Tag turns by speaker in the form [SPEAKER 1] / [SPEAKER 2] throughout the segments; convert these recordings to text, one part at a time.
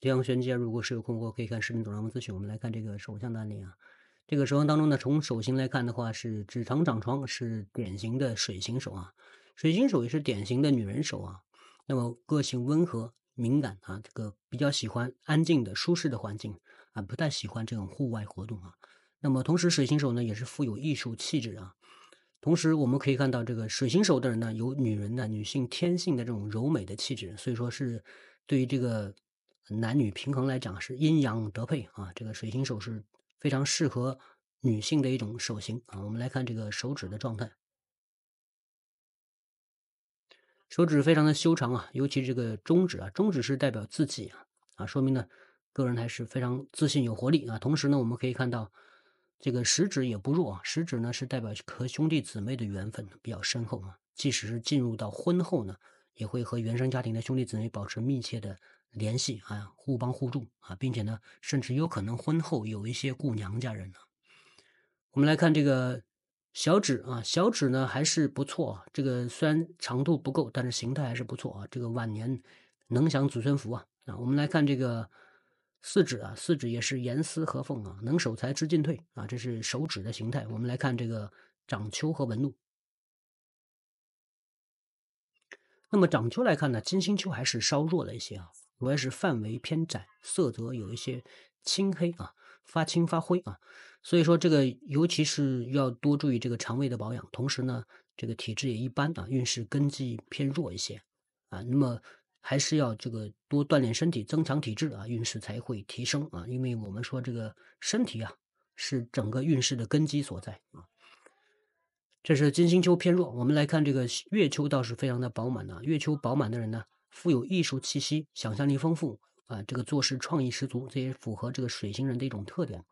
[SPEAKER 1] 这样玄机，如果是有困惑，可以看视频左上方咨询。我们来看这个手相的案例啊。这个手相当中呢，从手型来看的话，是指长掌疮，是典型的水型手啊。水型手也是典型的女人手啊。那么个性温和、敏感啊，这个比较喜欢安静的、舒适的环境啊，不太喜欢这种户外活动啊。那么同时，水型手呢，也是富有艺术气质啊。同时，我们可以看到这个水型手的人呢，有女人的女性天性的这种柔美的气质，所以说是对于这个。男女平衡来讲是阴阳得配啊，这个水星手是非常适合女性的一种手型啊。我们来看这个手指的状态，手指非常的修长啊，尤其这个中指啊，中指是代表自己啊啊，说明呢个人还是非常自信有活力啊。同时呢，我们可以看到这个食指也不弱啊，食指呢是代表和兄弟姊妹的缘分比较深厚啊，即使是进入到婚后呢，也会和原生家庭的兄弟姊妹保持密切的。联系啊，互帮互助啊，并且呢，甚至有可能婚后有一些顾娘家人呢。我们来看这个小指啊，小指呢还是不错啊。这个虽然长度不够，但是形态还是不错啊。这个晚年能享子孙福啊啊。我们来看这个四指啊，四指也是严丝合缝啊，能守财知进退啊。这是手指的形态。我们来看这个掌丘和纹路。那么掌丘来看呢，金星丘还是稍弱了一些啊。主要是范围偏窄，色泽有一些青黑啊，发青发灰啊，所以说这个尤其是要多注意这个肠胃的保养，同时呢，这个体质也一般啊，运势根基偏弱一些啊，那么还是要这个多锻炼身体，增强体质啊，运势才会提升啊，因为我们说这个身体啊是整个运势的根基所在啊。这是金星丘偏弱，我们来看这个月丘倒是非常的饱满的，月丘饱满的人呢。富有艺术气息，想象力丰富，啊，这个做事创意十足，这也符合这个水星人的一种特点，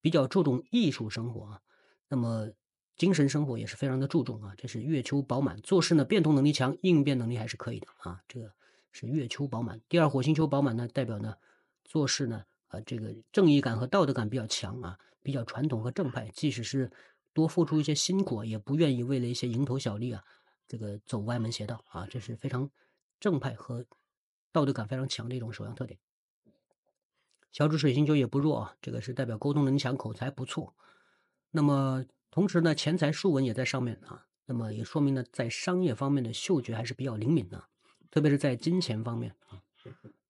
[SPEAKER 1] 比较注重艺术生活啊，那么精神生活也是非常的注重啊，这是月球饱满，做事呢变通能力强，应变能力还是可以的啊，这个是月球饱满。第二火星球饱满呢，代表呢做事呢，啊，这个正义感和道德感比较强啊，比较传统和正派，即使是多付出一些辛苦，也不愿意为了一些蝇头小利啊，这个走歪门邪道啊，这是非常。正派和道德感非常强的一种首要特点。小主水星球也不弱啊，这个是代表沟通能力强、口才不错。那么同时呢，钱财竖纹也在上面啊，那么也说明呢，在商业方面的嗅觉还是比较灵敏的，特别是在金钱方面啊。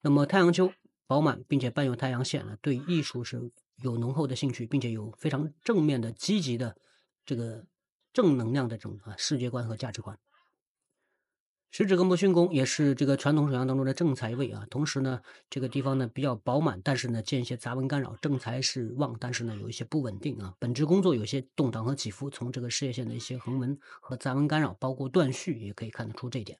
[SPEAKER 1] 那么太阳丘饱满，并且伴有太阳线啊，对艺术是有浓厚的兴趣，并且有非常正面的、积极的这个正能量的这种啊世界观和价值观。食指和拇胸宫也是这个传统手相当中的正财位啊，同时呢，这个地方呢比较饱满，但是呢，见一些杂纹干扰，正财是旺，但是呢，有一些不稳定啊，本职工作有些动荡和起伏，从这个事业线的一些横纹和杂纹干扰，包括断续，也可以看得出这一点。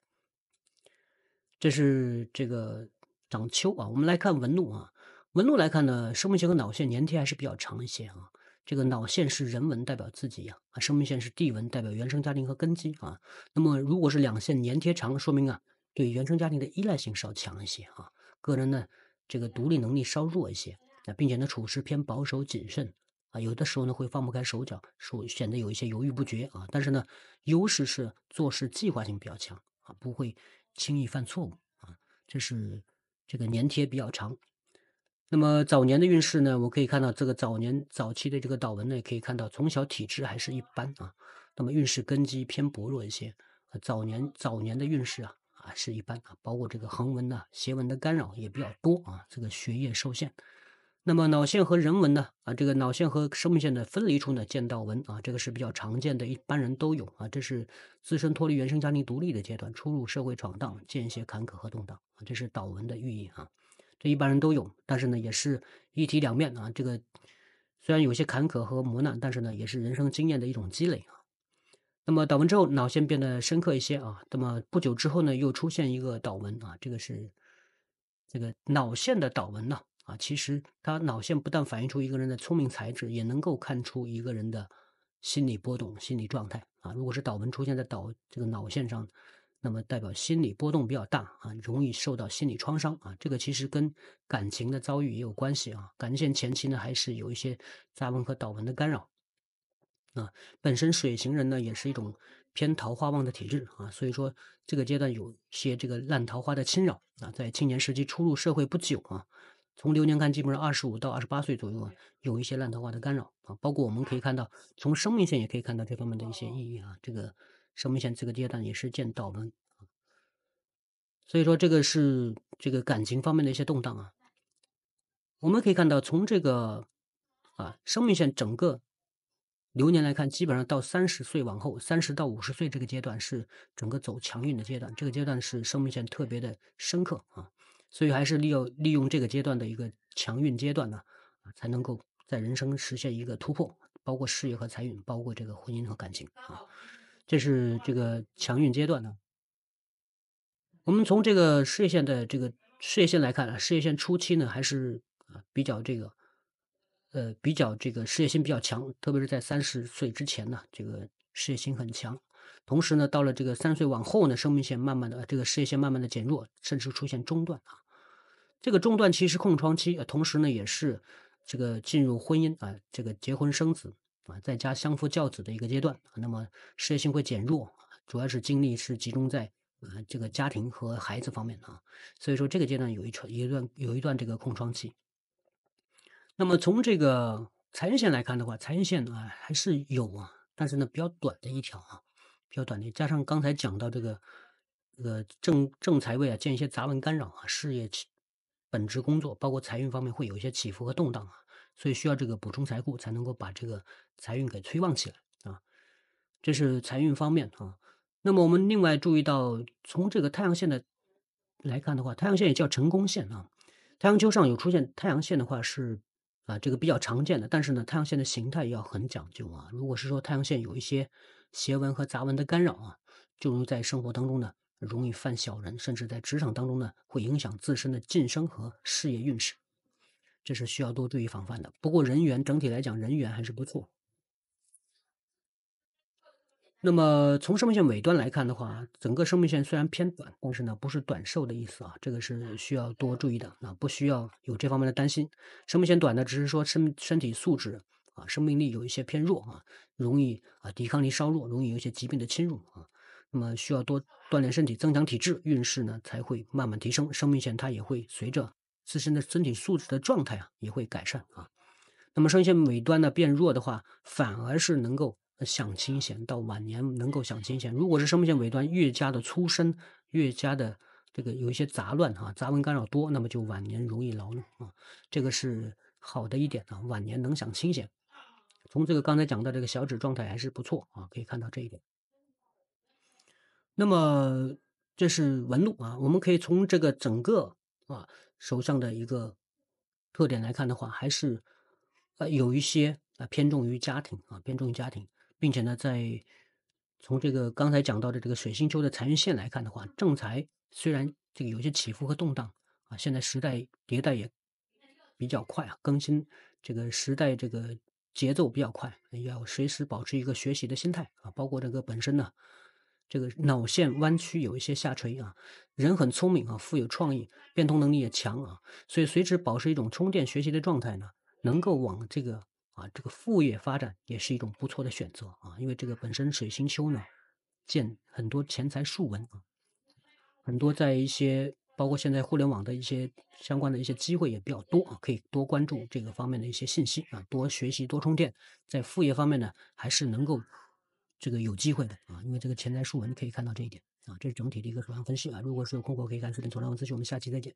[SPEAKER 1] 这是这个掌丘啊，我们来看纹路啊，纹路来看呢，生命线和脑线粘贴还是比较长一些啊。这个脑线是人文，代表自己呀；啊，生命线是地文，代表原生家庭和根基啊。那么，如果是两线粘贴长，说明啊，对原生家庭的依赖性稍强一些啊。个人呢，这个独立能力稍弱一些啊，并且呢，处事偏保守谨慎啊，有的时候呢会放不开手脚，说显得有一些犹豫不决啊。但是呢，优势是做事计划性比较强啊，不会轻易犯错误啊。这是这个粘贴比较长。那么早年的运势呢？我可以看到这个早年早期的这个导纹呢，可以看到从小体质还是一般啊。那么运势根基偏薄弱一些，早年早年的运势啊啊是一般啊，包括这个横纹呐，斜纹的干扰也比较多啊，这个学业受限。那么脑线和人文呢？啊，这个脑线和生命线的分离处呢，见到纹啊，这个是比较常见的一般人都有啊。这是自身脱离原生家庭独立的阶段，初入社会闯荡，见一些坎坷和动荡啊。这是导纹的寓意啊。一般人都有，但是呢，也是一体两面啊。这个虽然有些坎坷和磨难，但是呢，也是人生经验的一种积累啊。那么导文之后，脑线变得深刻一些啊。那么不久之后呢，又出现一个导文啊，这个是这个脑线的导文呢啊。其实它脑线不但反映出一个人的聪明才智，也能够看出一个人的心理波动、心理状态啊。如果是导文出现在导这个脑线上。那么代表心理波动比较大啊，容易受到心理创伤啊。这个其实跟感情的遭遇也有关系啊。感情线前期呢，还是有一些杂纹和岛纹的干扰啊。本身水型人呢，也是一种偏桃花旺的体质啊，所以说这个阶段有些这个烂桃花的侵扰啊。在青年时期初入社会不久啊，从流年看，基本上二十五到二十八岁左右啊，有一些烂桃花的干扰啊。包括我们可以看到，从生命线也可以看到这方面的一些意义啊。这个。生命线这个阶段也是见倒啊。所以说这个是这个感情方面的一些动荡啊。我们可以看到，从这个啊生命线整个流年来看，基本上到三十岁往后，三十到五十岁这个阶段是整个走强运的阶段，这个阶段是生命线特别的深刻啊。所以还是利用利用这个阶段的一个强运阶段呢，才能够在人生实现一个突破，包括事业和财运，包括这个婚姻和感情啊。这是这个强运阶段呢。我们从这个事业线的这个事业线来看事业线初期呢还是啊比较这个，呃比较这个事业心比较强，特别是在三十岁之前呢，这个事业心很强。同时呢，到了这个三十岁往后呢，生命线慢慢的这个事业线慢慢的减弱，甚至出现中断啊。这个中断期是空窗期，同时呢也是这个进入婚姻啊，这个结婚生子。啊，在家相夫教子的一个阶段，那么事业心会减弱，主要是精力是集中在呃这个家庭和孩子方面啊，所以说这个阶段有一串一段有一段这个空窗期。那么从这个财运线来看的话，财运线啊还是有啊，但是呢比较短的一条啊，比较短的。加上刚才讲到这个呃正正财位啊，见一些杂文干扰啊，事业、本职工作包括财运方面会有一些起伏和动荡啊。所以需要这个补充财库，才能够把这个财运给催旺起来啊。这是财运方面啊。那么我们另外注意到，从这个太阳线的来看的话，太阳线也叫成功线啊。太阳丘上有出现太阳线的话是啊，这个比较常见的。但是呢，太阳线的形态要很讲究啊。如果是说太阳线有一些斜纹和杂纹的干扰啊，就容易在生活当中呢，容易犯小人，甚至在职场当中呢，会影响自身的晋升和事业运势。这是需要多注意防范的。不过，人员整体来讲，人员还是不错。那么，从生命线尾端来看的话，整个生命线虽然偏短，但是呢，不是短寿的意思啊。这个是需要多注意的啊，不需要有这方面的担心。生命线短呢，只是说身身体素质啊，生命力有一些偏弱啊，容易啊抵抗力稍弱，容易有一些疾病的侵入啊。那么，需要多锻炼身体，增强体质，运势呢才会慢慢提升。生命线它也会随着。自身的身体素质的状态啊也会改善啊，那么声线尾端呢变弱的话，反而是能够享清闲，到晚年能够享清闲。如果是声线尾端越加的粗深，越加的这个有一些杂乱啊，杂纹干扰多，那么就晚年容易劳碌啊。这个是好的一点啊，晚年能享清闲。从这个刚才讲到这个小指状态还是不错啊，可以看到这一点。那么这是纹路啊，我们可以从这个整个啊。首相的一个特点来看的话，还是呃有一些啊偏重于家庭啊偏重于家庭，并且呢，在从这个刚才讲到的这个水星丘的财运线来看的话，正财虽然这个有些起伏和动荡啊，现在时代迭代也比较快啊，更新这个时代这个节奏比较快，要随时保持一个学习的心态啊，包括这个本身呢。这个脑线弯曲有一些下垂啊，人很聪明啊，富有创意，变通能力也强啊，所以随时保持一种充电学习的状态呢，能够往这个啊这个副业发展也是一种不错的选择啊，因为这个本身水星丘呢，见很多钱财树文啊，很多在一些包括现在互联网的一些相关的一些机会也比较多啊，可以多关注这个方面的一些信息啊，多学习多充电，在副业方面呢，还是能够。这个有机会的啊，因为这个潜在数文可以看到这一点啊，这是整体的一个市场分析啊。如果说有困惑，可以看视频、读上文咨询，我们下期再见。